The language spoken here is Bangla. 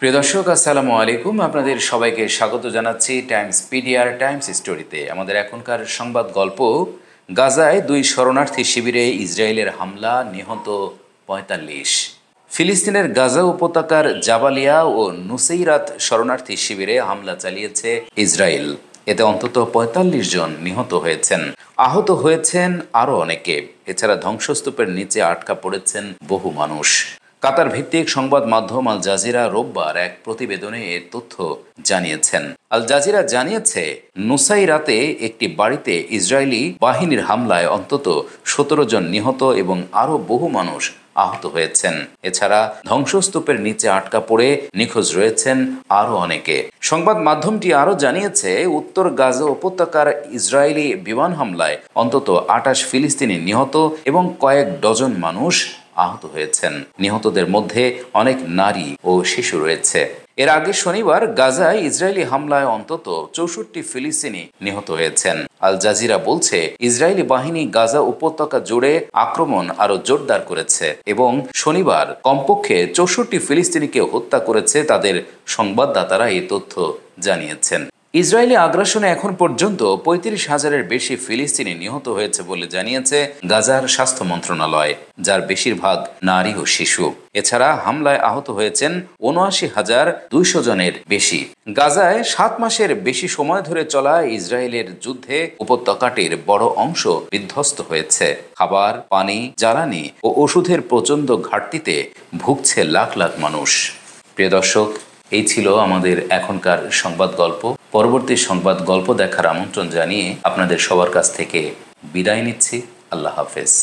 প্রিয় দর্শক আসসালামু আলাইকুম আপনাদের সবাইকে স্বাগত জানাচ্ছি টাইমস পিডিআর টাইমস স্টোরিতে আমাদের এখনকার সংবাদ গল্প গাজায় দুই শরণার্থী শিবিরে ইসরায়েলের হামলা নিহত পঁয়তাল্লিশ ফিলিস্তিনের গাজা উপত্যকার জাবালিয়া ও নুসেইরাত শরণার্থী শিবিরে হামলা চালিয়েছে ইসরায়েল এতে অন্তত পঁয়তাল্লিশ জন নিহত হয়েছেন আহত হয়েছেন আরও অনেকে এছাড়া ধ্বংসস্তূপের নিচে আটকা পড়েছেন বহু মানুষ কাতার ভিত্তিক সংবাদ মাধ্যম আল জাজিরা রোববার এক প্রতিবেদনে এ তথ্য জানিয়েছেন আল জাজিরা জানিয়েছে নুসাইরাতে একটি বাড়িতে ইসরায়েলি বাহিনীর হামলায় অন্তত সতেরো জন নিহত এবং আরও বহু মানুষ আহত হয়েছেন এছাড়া ধ্বংসস্তূপের নিচে আটকা পড়ে নিখোঁজ রয়েছেন আরও অনেকে সংবাদ মাধ্যমটি আরও জানিয়েছে উত্তর গাজা উপত্যকার ইসরায়েলি বিমান হামলায় অন্তত আটাশ ফিলিস্তিনি নিহত এবং কয়েক ডজন মানুষ আহত হয়েছেন নিহতদের মধ্যে অনেক নারী ও শিশু রয়েছে এর আগে শনিবার গাজায় ইসরায়েলি হামলায় অন্তত চৌষট্টি ফিলিস্তিনি নিহত হয়েছেন আল জাজিরা বলছে ইসরায়েলি বাহিনী গাজা উপত্যকা জুড়ে আক্রমণ আরো জোরদার করেছে এবং শনিবার কমপক্ষে চৌষট্টি ফিলিস্তিনিকে হত্যা করেছে তাদের সংবাদদাতারা এই তথ্য জানিয়েছেন ইসরায়েলি আগ্রাসনে এখন পর্যন্ত পঁয়ত্রিশ হাজারের বেশি ফিলিস্তিনি নিহত হয়েছে বলে জানিয়েছে গাজার স্বাস্থ্য মন্ত্রণালয় যার বেশিরভাগ নারী ও শিশু এছাড়া হামলায় আহত হয়েছেন উনআশি হাজার দুইশো জনের বেশি গাজায় সাত মাসের বেশি সময় ধরে চলা ইসরায়েলের যুদ্ধে উপত্যকাটির বড় অংশ বিধ্বস্ত হয়েছে খাবার পানি জ্বালানি ও ওষুধের প্রচণ্ড ঘাটতিতে ভুগছে লাখ লাখ মানুষ প্রিয় দর্শক এই ছিল আমাদের এখনকার সংবাদ গল্প পরবর্তী সংবাদ গল্প দেখার আমন্ত্রণ জানিয়ে আপনাদের সবার কাছ থেকে বিদায় নিচ্ছি আল্লাহ হাফেজ